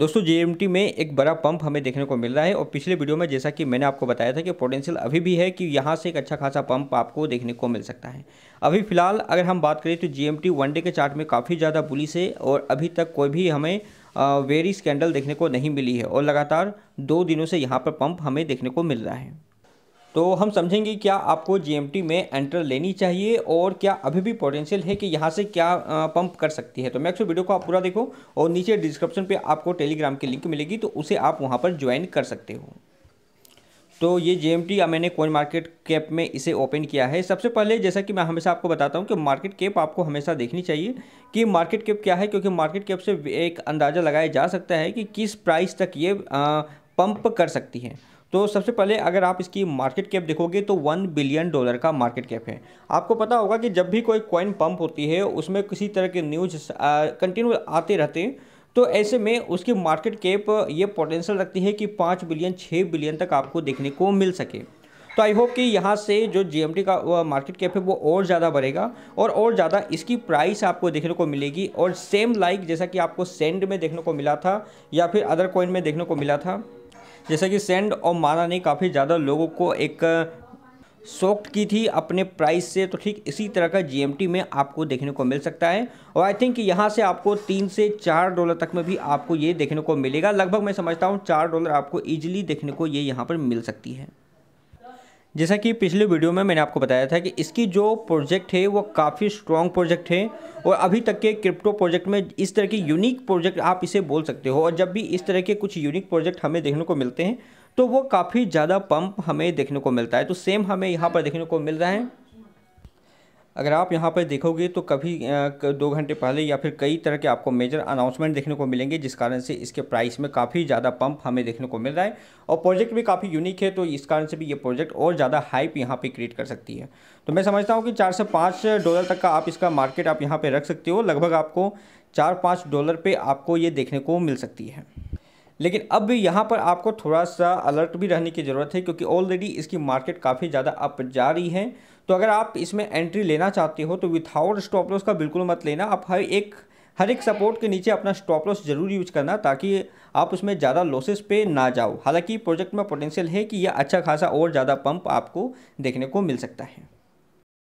दोस्तों जे में एक बड़ा पंप हमें देखने को मिल रहा है और पिछले वीडियो में जैसा कि मैंने आपको बताया था कि पोटेंशियल अभी भी है कि यहाँ से एक अच्छा खासा पंप आपको देखने को मिल सकता है अभी फिलहाल अगर हम बात करें तो जी वन डे के चार्ट में काफ़ी ज़्यादा बुलिस है और अभी तक कोई भी हमें वेरी स्कैंडल देखने को नहीं मिली है और लगातार दो दिनों से यहाँ पर पंप हमें देखने को मिल रहा है तो हम समझेंगे क्या आपको जीएमटी में एंटर लेनी चाहिए और क्या अभी भी पोटेंशियल है कि यहाँ से क्या पंप कर सकती है तो मैक्स वीडियो को आप पूरा देखो और नीचे डिस्क्रिप्शन पे आपको टेलीग्राम की लिंक मिलेगी तो उसे आप वहाँ पर ज्वाइन कर सकते हो तो ये जे एम मैंने कोइन मार्केट कैप में इसे ओपन किया है सबसे पहले जैसा कि मैं हमेशा आपको बताता हूँ कि मार्केट कैप आपको हमेशा देखनी चाहिए कि मार्केट कैप क्या है क्योंकि मार्केट कैप से एक अंदाज़ा लगाया जा सकता है कि किस प्राइस तक ये पंप कर सकती है तो सबसे पहले अगर आप इसकी मार्केट कैप देखोगे तो वन बिलियन डॉलर का मार्केट कैप है आपको पता होगा कि जब भी कोई कॉइन पंप होती है उसमें किसी तरह के न्यूज कंटिन्यू आते रहते तो ऐसे में उसकी मार्केट कैप ये पोटेंशियल रखती है कि पाँच बिलियन छः बिलियन तक आपको देखने को मिल सके तो आई होप कि यहाँ से जो जी का मार्केट कैप है वो और ज़्यादा बढ़ेगा और और ज़्यादा इसकी प्राइस आपको देखने को मिलेगी और सेम लाइक जैसा कि आपको सेंड में देखने को मिला था या फिर अदर कॉइन में देखने को मिला था जैसे कि सेंड और माना ने काफ़ी ज़्यादा लोगों को एक सॉफ्ट की थी अपने प्राइस से तो ठीक इसी तरह का जीएमटी में आपको देखने को मिल सकता है और आई थिंक यहाँ से आपको तीन से चार डॉलर तक में भी आपको ये देखने को मिलेगा लगभग मैं समझता हूँ चार डॉलर आपको ईजिली देखने को ये यहाँ पर मिल सकती है जैसा कि पिछले वीडियो में मैंने आपको बताया था कि इसकी जो प्रोजेक्ट है वो काफ़ी स्ट्रॉन्ग प्रोजेक्ट है और अभी तक के क्रिप्टो प्रोजेक्ट में इस तरह के यूनिक प्रोजेक्ट आप इसे बोल सकते हो और जब भी इस तरह के कुछ यूनिक प्रोजेक्ट हमें देखने को मिलते हैं तो वो काफ़ी ज़्यादा पंप हमें देखने को मिलता है तो सेम हमें यहाँ पर देखने को मिल रहा है अगर आप यहाँ पर देखोगे तो कभी दो घंटे पहले या फिर कई तरह के आपको मेजर अनाउंसमेंट देखने को मिलेंगे जिस कारण से इसके प्राइस में काफ़ी ज़्यादा पंप हमें देखने को मिल रहा है और प्रोजेक्ट भी काफ़ी यूनिक है तो इस कारण से भी ये प्रोजेक्ट और ज़्यादा हाइप यहाँ पे क्रिएट कर सकती है तो मैं समझता हूँ कि चार से पाँच डॉलर तक का आप इसका मार्केट आप यहाँ पर रख सकते हो लगभग आपको चार पाँच डॉलर पर आपको ये देखने को मिल सकती है लेकिन अब भी यहाँ पर आपको थोड़ा सा अलर्ट भी रहने की ज़रूरत है क्योंकि ऑलरेडी इसकी मार्केट काफ़ी ज़्यादा अप जा रही है तो अगर आप इसमें एंट्री लेना चाहते हो तो विथआउट स्टॉप लॉस का बिल्कुल मत लेना आप हर एक हर एक सपोर्ट के नीचे अपना स्टॉप लॉस जरूर यूज करना ताकि आप उसमें ज़्यादा लॉसेस पे ना जाओ हालांकि प्रोजेक्ट में पोटेंशियल है कि यह अच्छा खासा और ज़्यादा पंप आपको देखने को मिल सकता है